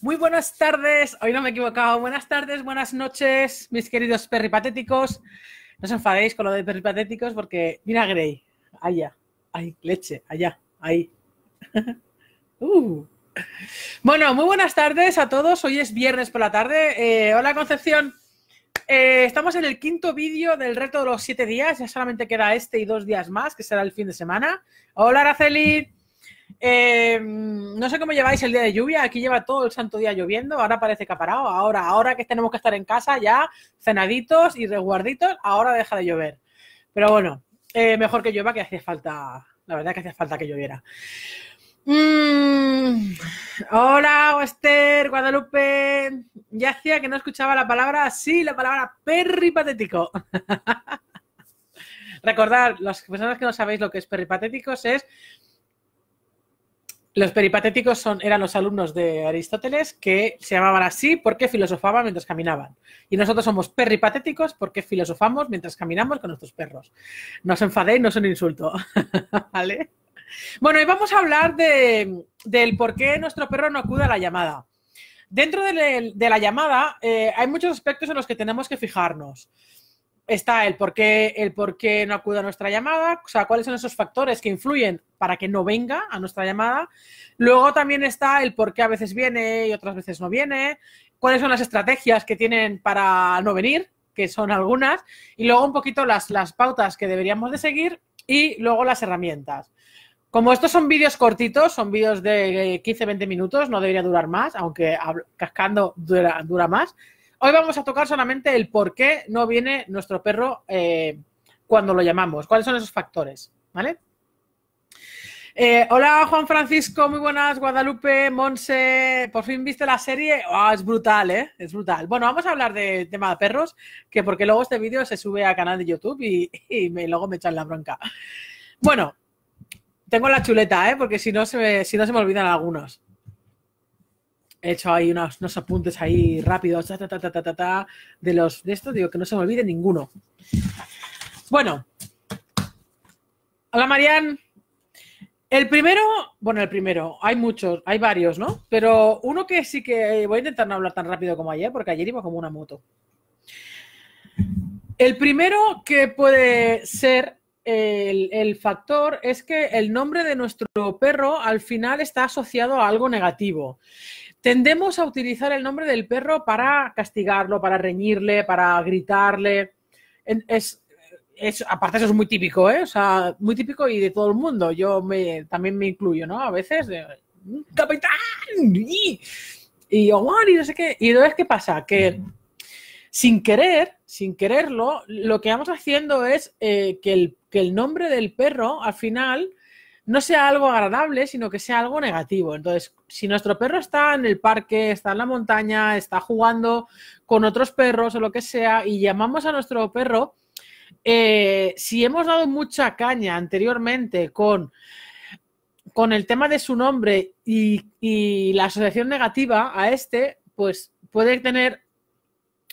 Muy buenas tardes, hoy no me he equivocado. Buenas tardes, buenas noches, mis queridos perripatéticos. No os enfadéis con lo de perripatéticos porque mira Grey, allá, ahí, leche, allá, ahí. Uh. Bueno, muy buenas tardes a todos. Hoy es viernes por la tarde. Eh, hola Concepción. Eh, estamos en el quinto vídeo del reto de los siete días. Ya solamente queda este y dos días más, que será el fin de semana. Hola Araceli. Eh, no sé cómo lleváis el día de lluvia. Aquí lleva todo el santo día lloviendo. Ahora parece que ha parado. Ahora, ahora que tenemos que estar en casa ya, cenaditos y resguarditos, ahora deja de llover. Pero bueno, eh, mejor que llueva que hacía falta. La verdad que hacía falta que lloviera. Mm, hola, Esther, Guadalupe. Ya hacía que no escuchaba la palabra, sí, la palabra perripatético. Recordad, las personas que no sabéis lo que es perripatéticos es los peripatéticos son, eran los alumnos de Aristóteles que se llamaban así porque filosofaban mientras caminaban. Y nosotros somos peripatéticos porque filosofamos mientras caminamos con nuestros perros. No os enfadéis, no es un insulto. Bueno, y vamos a hablar del por qué nuestro perro no acude a la llamada. Dentro de, la llamada eh, hay muchos aspectos en los que tenemos que fijarnos está el por qué, el por qué no acude a nuestra llamada, o sea, cuáles son esos factores que influyen para que no venga a nuestra llamada. Luego también está el por qué a veces viene y otras veces no viene, cuáles son las estrategias que tienen para no venir, que son algunas, y luego un poquito las, las pautas que deberíamos de seguir y luego las herramientas. Como estos son vídeos cortitos, son vídeos de 15-20 eh, minutos, no debería durar más, aunque cascando dura, dura más, Hoy vamos a tocar solamente el por qué no viene nuestro perro eh, cuando lo llamamos, cuáles son esos factores, ¿vale? Eh, hola Juan Francisco, muy buenas, Guadalupe, Monse, por fin viste la serie, ah, es brutal, ¿eh? Es brutal. Bueno, vamos a hablar del tema de perros, que porque luego este vídeo se sube a canal de YouTube y, me, luego me echan la bronca. Bueno, tengo la chuleta, ¿eh? Porque si no se si no se me olvidan algunos he hecho ahí unos, apuntes ahí rápidos ta, ta, ta, de los de esto, digo que no se me olvide ninguno. Bueno. Hola Marian. El primero, bueno, el primero, hay muchos, hay varios, ¿no? Pero uno que sí que eh, voy a intentar no hablar tan rápido como ayer, porque ayer iba como una moto. El primero que puede ser el, el, factor es que el nombre de nuestro perro al final está asociado a algo negativo. Tendemos a utilizar el nombre del perro para castigarlo, para reñirle, para gritarle. Es, es, aparte eso es muy típico, ¿eh? O sea, muy típico y de todo el mundo. Yo me, también me incluyo, ¿no? A veces, de, mm, capitán, y, yo, y no sé qué. Y entonces, ¿qué pasa? Que sin querer, sin quererlo, lo que vamos haciendo es eh, que, el, que, el, nombre del perro al final no sea algo agradable, sino que sea algo negativo. Entonces, si nuestro perro está en el parque, está en la montaña, está jugando con otros perros o lo que sea, y llamamos a nuestro perro, eh, si hemos dado mucha caña anteriormente con, con el tema de su nombre y, la asociación negativa a este, pues puede tener,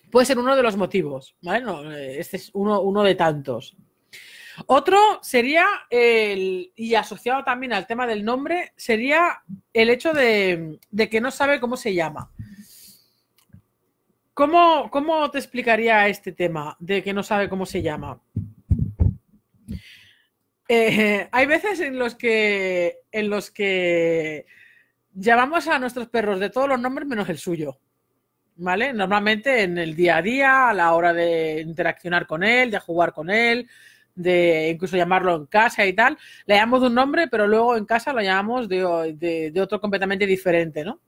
puede ser uno de los motivos, ¿vale? este es uno, uno de tantos. Otro sería, el, y asociado también al tema del nombre, sería el hecho de, que no sabe cómo se llama. ¿Cómo, te explicaría este tema de que no sabe cómo se llama? Eh, hay veces en los que en los que llamamos a nuestros perros de todos los nombres menos el suyo. ¿Vale? Normalmente en el día a día, a la hora de interaccionar con él, de jugar con él, de incluso llamarlo en casa y tal, le llamamos de un nombre, pero luego en casa lo llamamos de, otro completamente diferente, ¿no?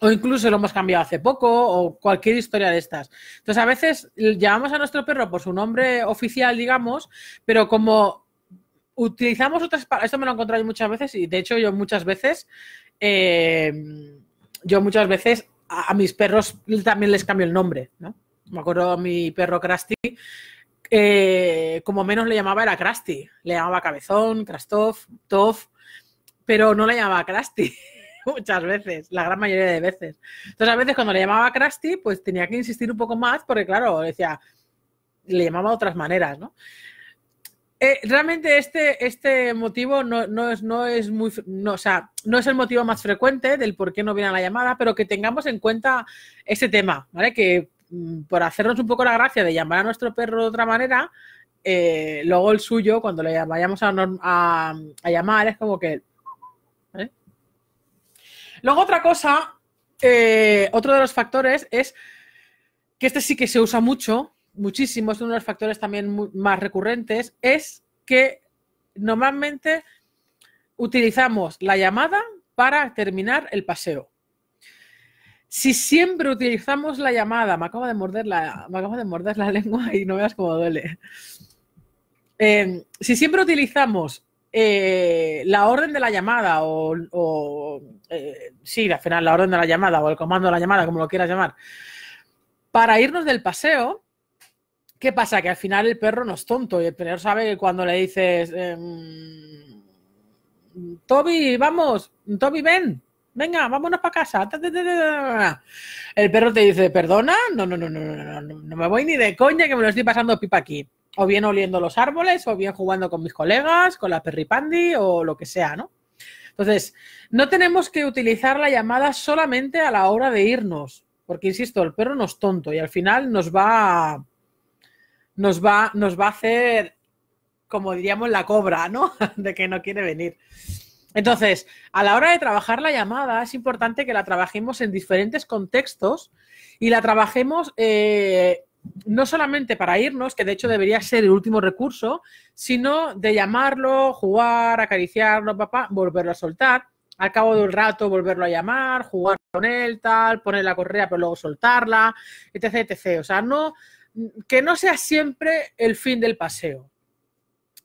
o incluso lo hemos cambiado hace poco, o cualquier historia de estas. Entonces, a veces llamamos a nuestro perro por su nombre oficial, digamos, pero como utilizamos otras palabras, esto me lo he encontrado muchas veces, y de hecho yo muchas veces, eh, yo muchas veces a, mis perros también les cambio el nombre, ¿no? Me acuerdo a mi perro Krusty, eh, como menos le llamaba era Krusty. Le llamaba Cabezón, Krastov, Tov, pero no le llamaba Krusty muchas veces, la gran mayoría de veces. Entonces, a veces cuando le llamaba Krusty, pues tenía que insistir un poco más porque, claro, decía, le llamaba de otras maneras, ¿no? Eh, realmente este, este motivo no, es, no es muy no, no es el motivo más frecuente del por qué no viene a la llamada, pero que tengamos en cuenta ese tema, ¿vale? Que Mm, por hacernos un poco la gracia de llamar a nuestro perro de otra manera, eh, luego el suyo, cuando le vayamos a, llamar, es como que... ¿eh? Luego otra cosa, eh, otro de los factores es que este sí que se usa mucho, muchísimo, es uno de los factores también más recurrentes, es que normalmente utilizamos la llamada para terminar el paseo. Si siempre utilizamos la llamada, me acabo de morder la, me de morder la lengua y no veas cómo duele. Em, si siempre utilizamos eh, la orden de la llamada o, eh, sí, al final la orden de la llamada o el comando de la llamada, como lo quieras llamar, para irnos del paseo, ¿qué pasa? Que al final el perro no es tonto y el perro sabe que cuando le dices, em, Toby, vamos, Toby, ven, venga, vámonos para casa. El perro te dice, perdona, no, no, no, no, no, no, no me voy ni de coña que me lo estoy pasando pipa aquí. O bien oliendo los árboles, o bien jugando con mis colegas, con la perripandi, o lo que sea, ¿no? Entonces, no tenemos que utilizar la llamada solamente a la hora de irnos, porque insisto, el perro no es tonto y al final nos va, nos va, nos va a hacer, como diríamos, la cobra, ¿no? de que no quiere venir. Entonces, a la hora de trabajar la llamada, es importante que la trabajemos en diferentes contextos y la trabajemos eh, no solamente para irnos, que de hecho debería ser el último recurso, sino de llamarlo, jugar, acariciarlo, papá, volverlo a soltar. Al cabo de un rato, volverlo a llamar, jugar con él, tal, poner la correa, pero luego soltarla, etc, etc. O sea, no, que no sea siempre el fin del paseo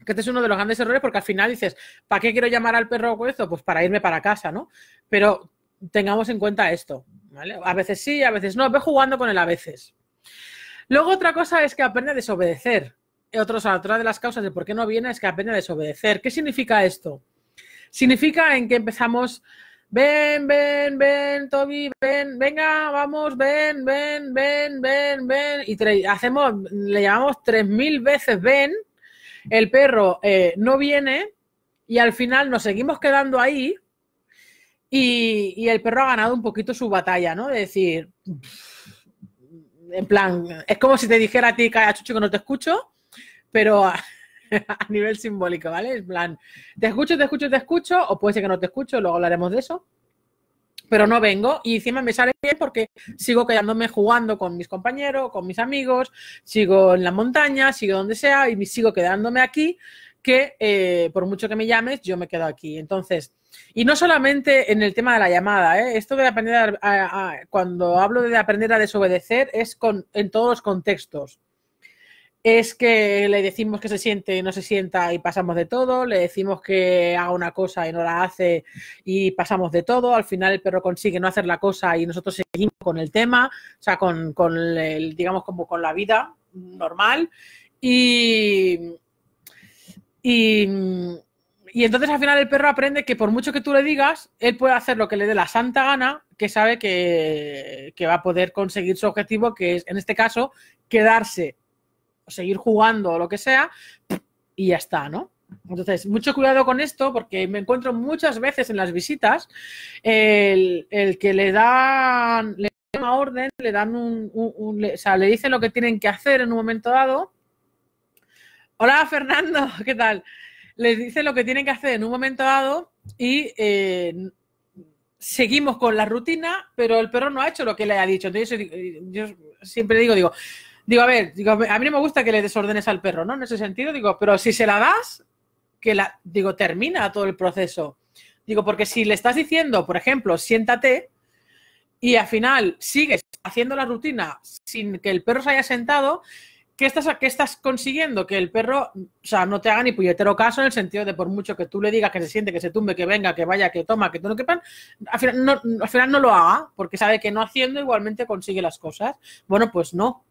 que este es uno de los grandes errores porque al final dices, ¿para qué quiero llamar al perro esto? Pues para irme para casa, ¿no? Pero tengamos en cuenta esto, ¿vale? A veces sí, a veces no, ve jugando con él a veces. Luego otra cosa es que aprende a desobedecer. otra de las causas de por qué no viene es que aprende a desobedecer. ¿Qué significa esto? Significa en que empezamos, ven, ven, ven, Toby, ven, venga, vamos, ven, ven, ven, ven, ven. Y hacemos, le llamamos 3.000 veces ven el perro eh, no viene y al final nos seguimos quedando ahí y, el perro ha ganado un poquito su batalla, ¿no? De decir, en plan, es como si te dijera a ti, Calla Chucho, que no te escucho, pero a nivel simbólico, ¿vale? En plan, te escucho, te escucho, te escucho, o puede ser que no te escucho, luego hablaremos de eso pero no vengo y encima me sale bien porque sigo quedándome jugando con mis compañeros, con mis amigos, sigo en la montaña, sigo donde sea y sigo quedándome aquí que eh, por mucho que me llames, yo me quedo aquí. Entonces, y no solamente en el tema de la llamada, ¿eh? esto de aprender, cuando hablo de aprender a desobedecer, es con, en todos los contextos es que le decimos que se siente y no se sienta y pasamos de todo, le decimos que haga una cosa y no la hace y pasamos de todo, al final el perro consigue no hacer la cosa y nosotros seguimos con el tema, o sea, con, el, digamos, como con la vida normal y, entonces al final el perro aprende que por mucho que tú le digas, él puede hacer lo que le dé la santa gana, que sabe que, que va a poder conseguir su objetivo, que es en este caso quedarse seguir jugando o lo que sea, y ya está, ¿no? Entonces, mucho cuidado con esto porque me encuentro muchas veces en las visitas el, que le dan, le dan una orden, le dan un, o sea, le dicen lo que tienen que hacer en un momento dado. Hola Fernando, ¿qué tal? Les dice lo que tienen que hacer en un momento dado y eh, seguimos con la rutina, pero el perro no ha hecho lo que le ha dicho. Entonces, yo siempre digo, digo, Digo, a ver, digo, a mí no me gusta que le desordenes al perro, ¿no? En ese sentido, digo, pero si se la das, que la, digo, termina todo el proceso. Digo, porque si le estás diciendo, por ejemplo, siéntate, y al final sigues haciendo la rutina sin que el perro se haya sentado, ¿qué estás, que estás consiguiendo? Que el perro, o sea, no te haga ni puñetero caso en el sentido de por mucho que tú le digas que se siente, que se tumbe, que venga, que vaya, que toma, que todo no quepan, al final no, al final no lo haga, porque sabe que no haciendo igualmente consigue las cosas. Bueno, pues no,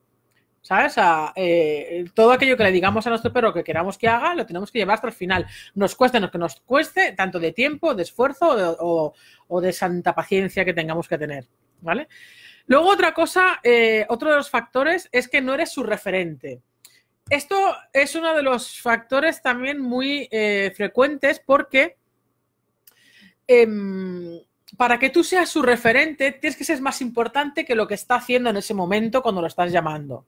¿Sabes? A, eh, todo aquello que le digamos a nuestro perro que queramos que haga, lo tenemos que llevar hasta el final. Nos cueste lo que nos cueste, tanto de tiempo, de esfuerzo o, de santa paciencia que tengamos que tener. ¿Vale? Luego, otra cosa, eh, otro de los factores es que no eres su referente. Esto es uno de los factores también muy eh, frecuentes porque em, para que tú seas su referente, tienes que ser más importante que lo que está haciendo en ese momento cuando lo estás llamando.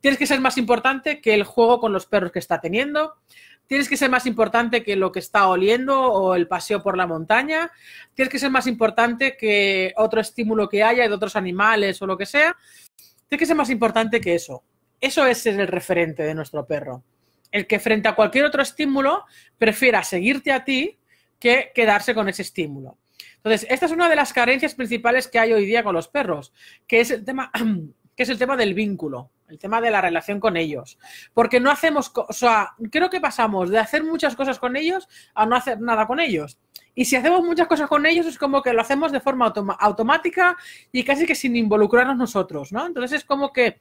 Tienes que ser más importante que el juego con los perros que está teniendo. Tienes que ser más importante que lo que está oliendo o el paseo por la montaña. Tienes que ser más importante que otro estímulo que haya de otros animales o lo que sea. Tienes que ser más importante que eso. Eso es el referente de nuestro perro. El que frente a cualquier otro estímulo prefiera seguirte a ti que quedarse con ese estímulo. Entonces, esta es una de las carencias principales que hay hoy día con los perros, que es el tema, que es el tema del vínculo, el tema de la relación con ellos. Porque no hacemos, o sea, creo que pasamos de hacer muchas cosas con ellos a no hacer nada con ellos. Y si hacemos muchas cosas con ellos es como que lo hacemos de forma automática y casi que sin involucrarnos nosotros, ¿no? Entonces es como que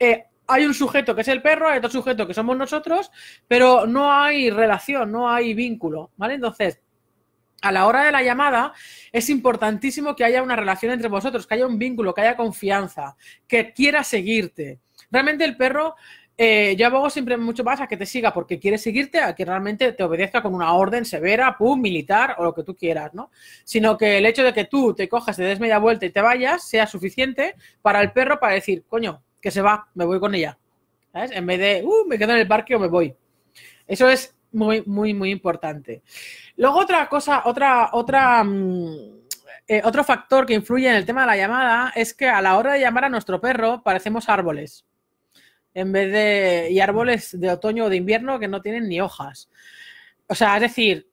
eh, hay un sujeto que es el perro, hay otro sujeto que somos nosotros, pero no hay relación, no hay vínculo, ¿vale? Entonces, a la hora de la llamada es importantísimo que haya una relación entre vosotros, que haya un vínculo, que haya confianza, que quiera seguirte. Realmente el perro, eh, yo abogo siempre mucho más a que te siga porque quiere seguirte, a que realmente te obedezca con una orden severa, pum, militar o lo que tú quieras, ¿no? Sino que el hecho de que tú te cojas, te des media vuelta y te vayas sea suficiente para el perro para decir, coño, que se va, me voy con ella. ¿Sabes? En vez de, uh, me quedo en el parque o me voy. Eso es muy, muy, muy importante. Luego otra cosa, otra, otra, mm, eh, otro factor que influye en el tema de la llamada es que a la hora de llamar a nuestro perro parecemos árboles. En vez de. y árboles de otoño o de invierno que no tienen ni hojas. O sea, es decir,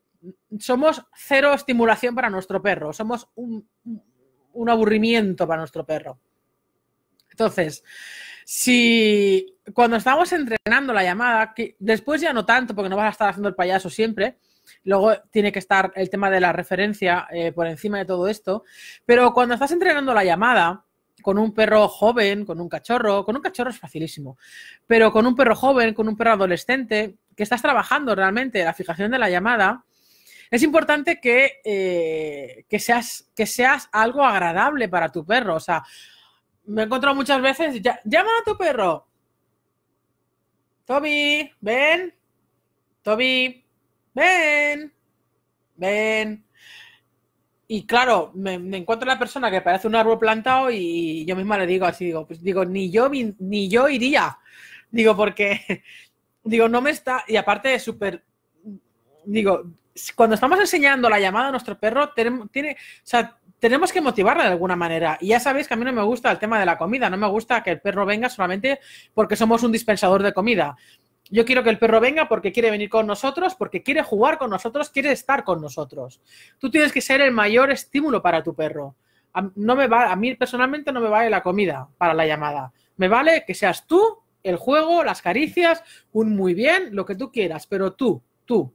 somos cero estimulación para nuestro perro, somos un, un aburrimiento para nuestro perro. Entonces, si cuando estamos entrenando la llamada, que después ya no tanto, porque no vas a estar haciendo el payaso siempre, luego tiene que estar el tema de la referencia eh, por encima de todo esto, pero cuando estás entrenando la llamada con un perro joven, con un cachorro, con un cachorro es facilísimo, pero con un perro joven, con un perro adolescente, que estás trabajando realmente la fijación de la llamada, es importante que, eh, seas, que seas algo agradable para tu perro, o sea, me he encontrado muchas veces, llama a tu perro. Toby, ven. Toby, ven. Ven. Y claro, me, encuentro la persona que parece un árbol plantado y yo misma le digo así, digo, pues digo, ni yo, ni yo iría. Digo, porque, digo, no me está, y aparte es súper, digo, cuando estamos enseñando la llamada a nuestro perro, ...tenemos... tiene o sea, tenemos que motivarla de alguna manera. Y ya sabéis que a mí no me gusta el tema de la comida, no me gusta que el perro venga solamente porque somos un dispensador de comida. Yo quiero que el perro venga porque quiere venir con nosotros, porque quiere jugar con nosotros, quiere estar con nosotros. Tú tienes que ser el mayor estímulo para tu perro. A, no me va, a mí personalmente no me vale la comida para la llamada. Me vale que seas tú, el juego, las caricias, un muy bien, lo que tú quieras, pero tú, tú.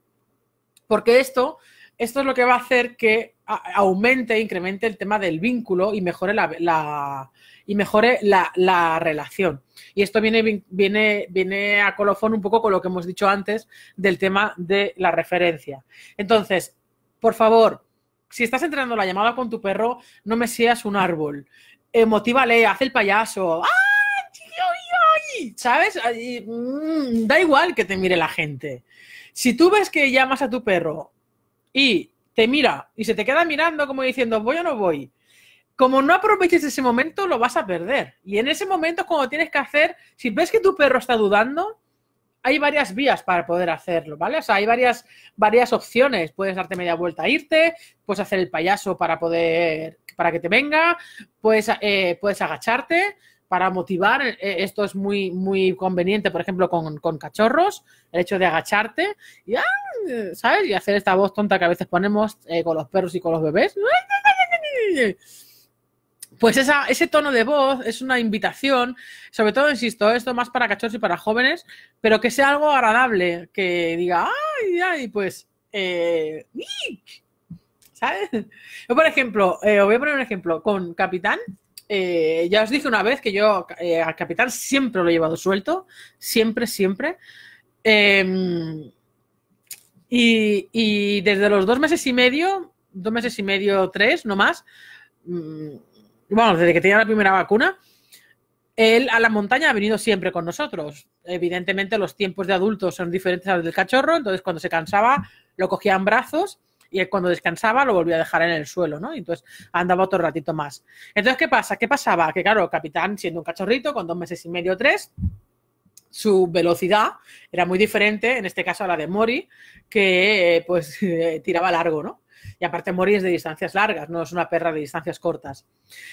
Porque esto, esto es lo que va a hacer que aumente, incremente el tema del vínculo y mejore la, y mejore la, relación. Y esto viene, viene, viene a colofón un poco con lo que hemos dicho antes del tema de la referencia. Entonces, por favor, si estás entrenando la llamada con tu perro, no me seas un árbol. Emotívale, haz el payaso. ¿Sabes? Mm, da igual que te mire la gente. Si tú ves que llamas a tu perro y te mira y se te queda mirando como diciendo, voy o no voy. Como no aproveches ese momento, lo vas a perder. Y en ese momento es cuando tienes que hacer, si ves que tu perro está dudando, hay varias vías para poder hacerlo, ¿vale? O sea, hay varias, varias opciones. Puedes darte media vuelta a irte, puedes hacer el payaso para poder, para que te venga, puedes eh, agacharte, para motivar, eh, eh, esto es muy, muy conveniente, por ejemplo, con, cachorros, el hecho de agacharte y, ah, ¿sabes? Y hacer esta voz tonta que a veces ponemos eh, con los perros y con los bebés. Pues esa, ese tono de voz es una invitación, sobre todo, insisto, esto más para cachorros y para jóvenes, pero que sea algo agradable, que diga, ay, ay, pues, ¿sabes? Yo, por ejemplo, voy a poner un ejemplo, con Capitán, eh, ya os dije una vez que yo eh, al capitán siempre lo he llevado suelto, siempre, siempre. Em, y, desde los dos meses y medio, dos meses y medio, tres, no más, mm, bueno, desde que tenía la primera vacuna, él a la montaña ha venido siempre con nosotros. Evidentemente los tiempos de adultos son diferentes a los del cachorro, entonces cuando se cansaba lo cogía en brazos y cuando descansaba lo volvía a dejar en el suelo, ¿no? Y entonces andaba otro ratito más. Entonces, ¿qué pasa? ¿Qué pasaba? Que claro, capitán, siendo un cachorrito, con dos meses y medio o tres, su velocidad era muy diferente, en este caso a la de Mori, que eh, pues eh, tiraba largo, ¿no? Y aparte Mori es de distancias largas, no es una perra de distancias cortas.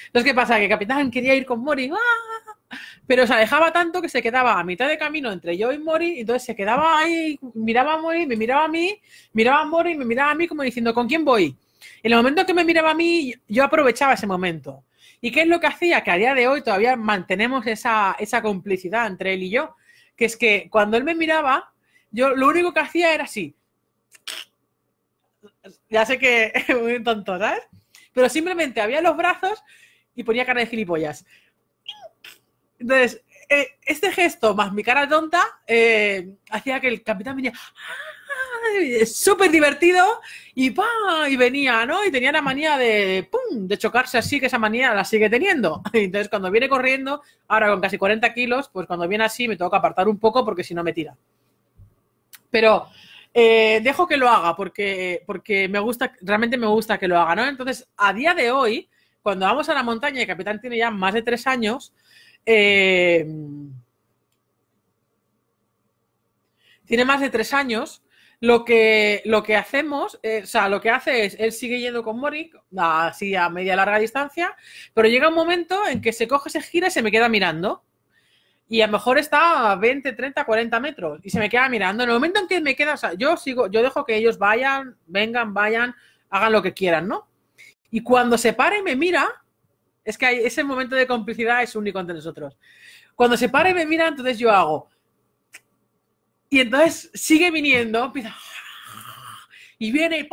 Entonces, ¿qué pasa? Que Capitán quería ir con Mori, ¡ah! pero se alejaba tanto que se quedaba a mitad de camino entre yo y Mori, entonces se quedaba ahí, miraba a Mori, me miraba a mí, miraba a Mori, me miraba a mí como diciendo, ¿con quién voy? En el momento que me miraba a mí, yo aprovechaba ese momento. ¿Y qué es lo que hacía? Que a día de hoy todavía mantenemos esa, esa complicidad entre él y yo, que es que cuando él me miraba, yo lo único que hacía era así. Ya sé que es muy tonto, ¿sabes? Pero simplemente había los brazos y ponía cara de gilipollas. Entonces, eh, este gesto más mi cara tonta eh, hacía que el capitán venía ¡ah! súper divertido y ¡pam! y venía, ¿no? Y tenía la manía de ¡pum! de chocarse así, que esa manía la sigue teniendo. Entonces, cuando viene corriendo, ahora con casi 40 kilos, pues cuando viene así me tengo que apartar un poco porque si no me tira. Pero eh, dejo que lo haga porque, porque me gusta, realmente me gusta que lo haga, Entonces, a día de hoy, cuando vamos a la montaña, y Capitán tiene ya más de tres años, eh, tiene más de tres años, lo que, lo que hacemos, eh, o sea, lo que hace es, él sigue yendo con Mori, así a media larga distancia, pero llega un momento en que se coge, se gira y se me queda mirando y a lo mejor está a 20, 30, 40 metros y se me queda mirando. En el momento en que me queda, yo sigo, yo dejo que ellos vayan, vengan, vayan, hagan lo que quieran, ¿no? Y cuando se para y me mira, es que hay, ese momento de complicidad es único entre nosotros. Cuando se para y me mira, entonces yo hago. Y entonces sigue viniendo, y viene,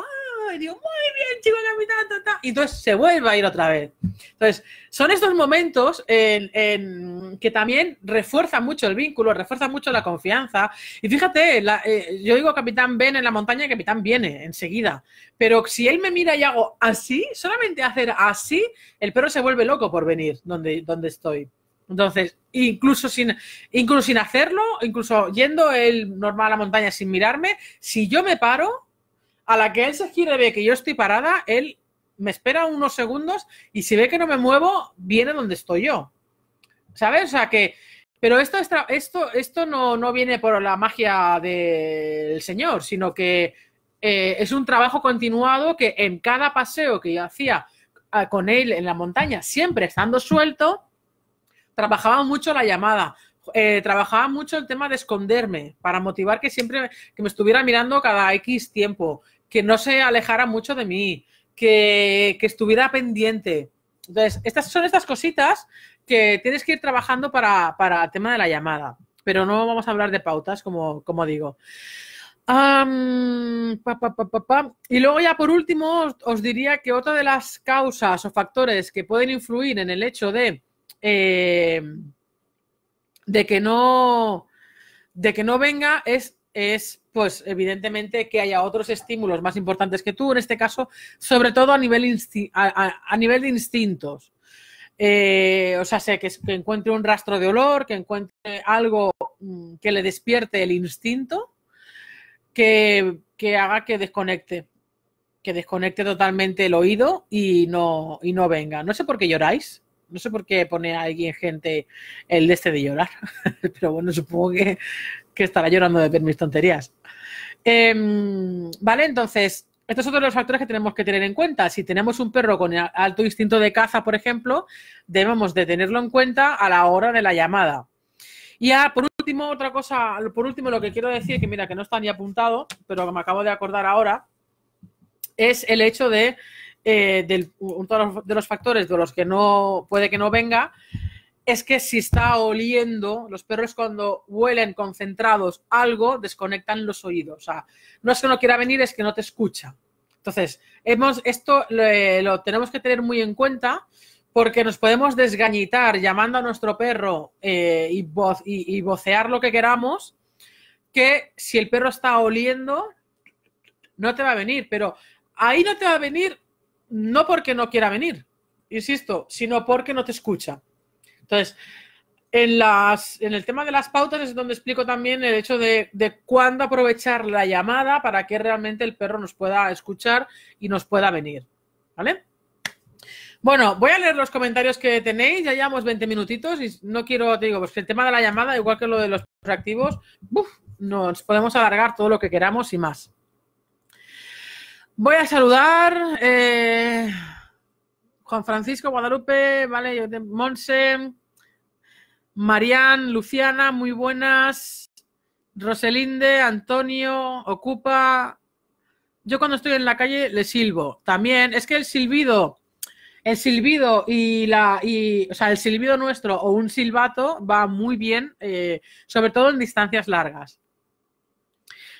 y digo, muy bien, chico capitán, y entonces se vuelve a ir otra vez. Entonces, son estos momentos en, que también refuerzan mucho el vínculo, refuerzan mucho la confianza. Y fíjate, eh, yo digo capitán ven en la montaña, capitán viene enseguida. Pero si él me mira y hago así, solamente hacer así, el perro se vuelve loco por venir donde, donde estoy. Entonces, incluso sin, incluso sin hacerlo, incluso yendo él normal a la montaña sin mirarme, si yo me paro, a la que él se y ve que yo estoy parada, él me espera unos segundos y si ve que no me muevo, viene donde estoy yo. ¿Sabes? O sea que. Pero esto, es esto, esto no, viene por la magia del señor, sino que eh, es un trabajo continuado que en cada paseo que yo hacía ah, con él en la montaña, siempre estando suelto, trabajaba mucho la llamada, eh, trabajaba mucho el tema de esconderme para motivar que siempre que me estuviera mirando cada X tiempo que no se alejara mucho de mí, que, estuviera pendiente. Entonces, estas son estas cositas que tienes que ir trabajando para, el tema de la llamada. Pero no vamos a hablar de pautas, como, como digo. y luego ya por último os, diría que otra de las causas o factores que pueden influir en el hecho de, eh, de, que, no, de que no venga es es, pues, evidentemente que haya otros estímulos más importantes que tú, en este caso, sobre todo a nivel, a, nivel de instintos. Eh, o sea, que, encuentre un rastro de olor, que encuentre algo mm, que le despierte el instinto, que, haga que desconecte, que desconecte totalmente el oído y no, y no venga. No sé por qué lloráis. No sé por qué pone a alguien gente el de este de llorar, pero bueno, supongo que que estará llorando de ver mis tonterías. Em, vale, entonces, estos son los factores que tenemos que tener en cuenta. Si tenemos un perro con alto instinto de caza, por ejemplo, debemos de tenerlo en cuenta a la hora de la llamada. Y ah, por último, otra cosa, por último, lo que quiero decir, que mira, que no está ni apuntado, pero me acabo de acordar ahora, es el hecho de, eh, de los factores de los que no puede que no venga, es que si está oliendo, los perros cuando huelen concentrados algo, desconectan los oídos. O sea, no es que no quiera venir, es que no te escucha. Entonces, hemos, esto lo, eh, tenemos que tener muy en cuenta porque nos podemos desgañitar llamando a nuestro perro eh, y, voz, y vocear lo que queramos, que si el perro está oliendo, no te va a venir. Pero ahí no te va a venir no porque no quiera venir, insisto, sino porque no te escucha. Entonces, en, el tema de las pautas es donde explico también el hecho de, cuándo aprovechar la llamada para que realmente el perro nos pueda escuchar y nos pueda venir. ¿Vale? Bueno, voy a leer los comentarios que tenéis, ya llevamos 20 minutitos y no quiero, te digo, pues el tema de la llamada, igual que lo de los activos, nos podemos alargar todo lo que queramos y más. Voy a saludar eh, Juan Francisco Guadalupe, vale, Monse, Marian, Luciana, muy buenas. Roselinde, Antonio, Ocupa. Yo cuando estoy en la calle le silbo. También, es que el silbido, el silbido y la, o sea, el silbido nuestro o un silbato va muy bien, eh, sobre todo en distancias largas.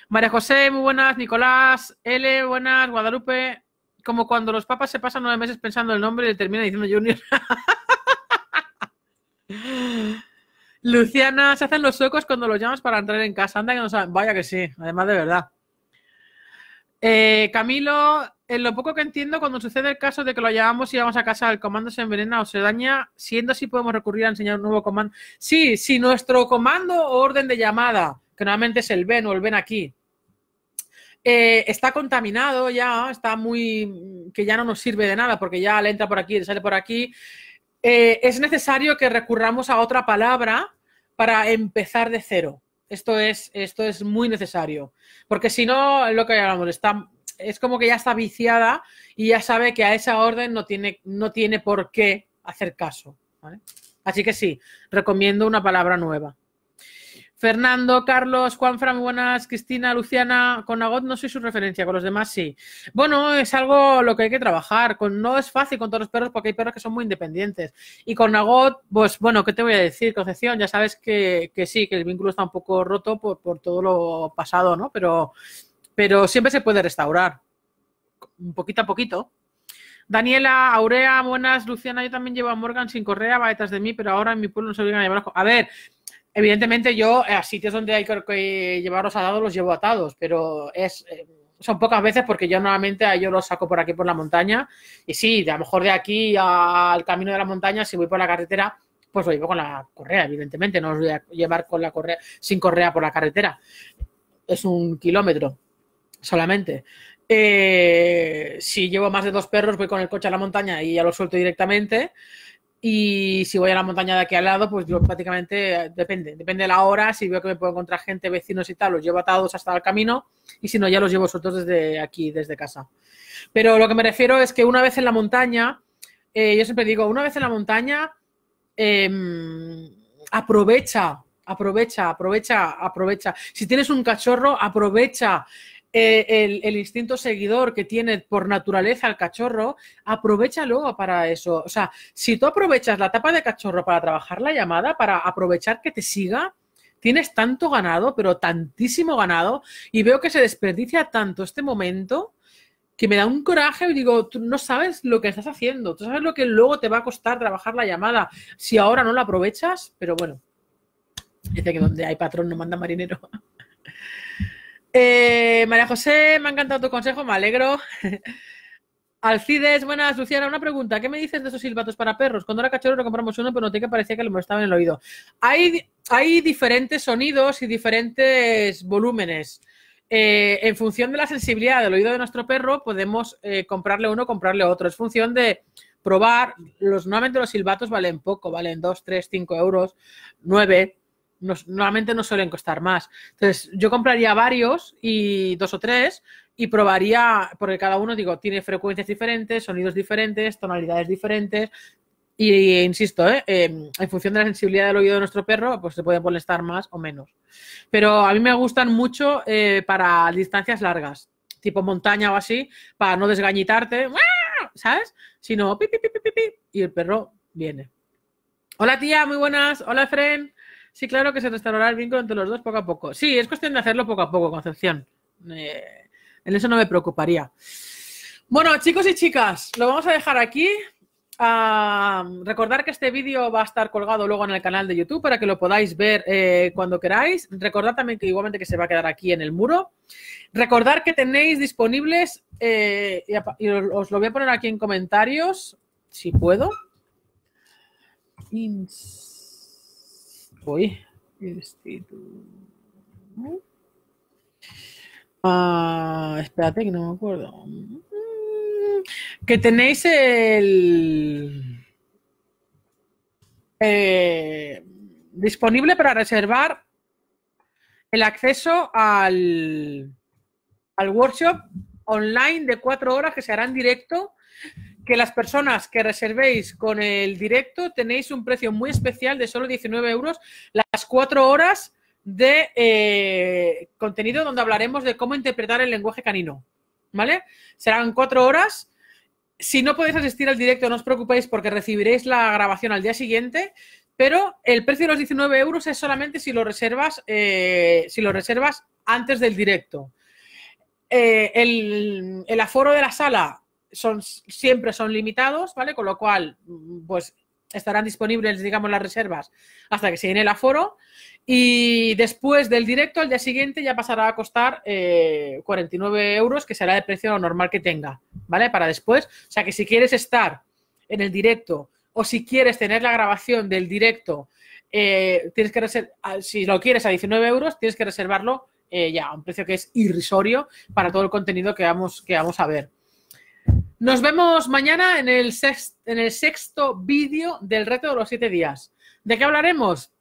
María José, muy buenas. Nicolás, L, buenas. Guadalupe, como cuando los papas se pasan nueve meses pensando el nombre y le termina diciendo Junior. Luciana, se hacen los suecos cuando los llamas para entrar en casa. Anda que no saben. Vaya que sí, además de verdad. Eh, Camilo, en lo poco que entiendo, cuando sucede el caso de que lo llamamos y vamos a casa, el comando se envenena o se daña, siendo así podemos recurrir a enseñar un nuevo comando. Sí, si nuestro comando o orden de llamada, que normalmente es el ven o el ven aquí, eh, está contaminado ya, está muy, que ya no nos sirve de nada porque ya le entra por aquí, le sale por aquí, eh, es necesario que recurramos a otra palabra para empezar de cero. Esto es, muy necesario. Porque si no, lo que hablamos, es como que ya está viciada y ya sabe que a esa orden no tiene, por qué hacer caso. Así que sí, recomiendo una palabra nueva. Fernando, Carlos, Juanfran, buenas, Cristina, Luciana, con Agot no soy su referencia, con los demás sí. Bueno, es algo lo que hay que trabajar, no es fácil con todos los perros porque hay perros que son muy independientes. Y con Agot, pues bueno, ¿qué te voy a decir, Concepción? Ya sabes que, sí, que el vínculo está un poco roto por, todo lo pasado, ¿no? Pero, pero siempre se puede restaurar, un poquito a poquito. Daniela, Aurea, buenas, Luciana, yo también llevo a Morgan sin correa, va detrás de mí, pero ahora en mi pueblo no se obligan a llevar A ver, Evidentemente yo eh, a sitios donde hay que llevarlos atados los llevo atados, pero es eh, son pocas veces porque yo normalmente yo los saco por aquí por la montaña y sí, a lo mejor de aquí al camino de la montaña, si voy por la carretera, pues lo llevo con la correa, evidentemente, no los voy a llevar con la correa, sin correa por la carretera. Es un kilómetro solamente. Eh, si llevo más de dos perros, voy con el coche a la montaña y ya lo suelto directamente. Y si voy a la montaña de aquí al lado, pues yo prácticamente eh, depende, depende de la hora. Si veo que me puedo encontrar gente, vecinos y tal, los llevo atados hasta el camino y si no, ya los llevo sueltos desde aquí, desde casa. Pero lo que me refiero es que una vez en la montaña, eh, yo siempre digo, una vez en la montaña, em, aprovecha, aprovecha, aprovecha, aprovecha. Si tienes un cachorro, aprovecha. Eh, el, instinto seguidor que tiene por naturaleza el cachorro, aprovecha luego para eso. O sea, si tú aprovechas la tapa de cachorro para trabajar la llamada, para aprovechar que te siga, tienes tanto ganado, pero tantísimo ganado, y veo que se desperdicia tanto este momento que me da un coraje y digo, tú no sabes lo que estás haciendo, tú sabes lo que luego te va a costar trabajar la llamada si ahora no la aprovechas, pero bueno, dice que donde hay patrón no manda marinero. Eh, María José, me ha encantado tu consejo, me alegro. Alcides, buenas, Luciana. Una pregunta, ¿qué me dices de esos silbatos para perros? Cuando era cachorro lo compramos uno, pero noté que parecía que le molestaban en el oído. Hay, diferentes sonidos y diferentes volúmenes. Eh, en función de la sensibilidad del oído de nuestro perro, podemos eh, comprarle uno comprarle otro. Es función de probar. Los, los silbatos valen poco, valen 2, 3, 5 euros, 9 normalmente no suelen costar más. Entonces, yo compraría varios y dos o tres y probaría, porque cada uno, digo, tiene frecuencias diferentes, sonidos diferentes, tonalidades diferentes. Y, insisto, ¿eh? em, en función de la sensibilidad del oído de nuestro perro, pues se puede molestar más o menos. Pero a mí me gustan mucho eh, para distancias largas, tipo montaña o así, para no desgañitarte, ¿sabes? Sino, pi, pi, y el perro viene. Hola tía, muy buenas. Hola Fren. Sí, claro que se restaurará el vínculo entre los dos poco a poco. Sí, es cuestión de hacerlo poco a poco, Concepción. Eh, en eso no me preocuparía. Bueno, chicos y chicas, lo vamos a dejar aquí. Recordad ah, recordar que este vídeo va a estar colgado luego en el canal de YouTube para que lo podáis ver eh, cuando queráis. Recordad también que igualmente que se va a quedar aquí en el muro. Recordar que tenéis disponibles, eh, y, y os lo voy a poner aquí en comentarios, si puedo. Ins voy. Este, ah, espérate que no me acuerdo. Mm, que tenéis el eh, disponible para reservar el acceso al, al workshop online de cuatro horas que se hará en directo que las personas que reservéis con el directo tenéis un precio muy especial de solo 19 euros las cuatro horas de eh, contenido donde hablaremos de cómo interpretar el lenguaje canino. ¿Vale? Serán cuatro horas. Si no podéis asistir al directo, no os preocupéis porque recibiréis la grabación al día siguiente. Pero el precio de los 19 euros es solamente si lo reservas, eh, si lo reservas antes del directo. Eh, el, el aforo de la sala son, siempre son limitados, ¿vale? Con lo cual, pues estarán disponibles, digamos, las reservas hasta que se llene el aforo. Y después del directo, al día siguiente, ya pasará a costar 49 eh, euros, que será el precio normal que tenga, ¿vale? Para después. O sea que si quieres estar en el directo o si quieres tener la grabación del directo, eh, tienes que ah, si lo quieres a 19 euros, tienes que reservarlo eh, ya a un precio que es irrisorio para todo el contenido que vamos, que vamos a ver. Nos vemos mañana en el, sexto, en vídeo del reto de los siete días. ¿De qué hablaremos?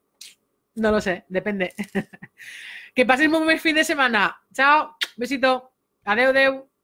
No lo sé, depende. que paséis muy buen fin de semana. Chao, besito. Adeu, deu.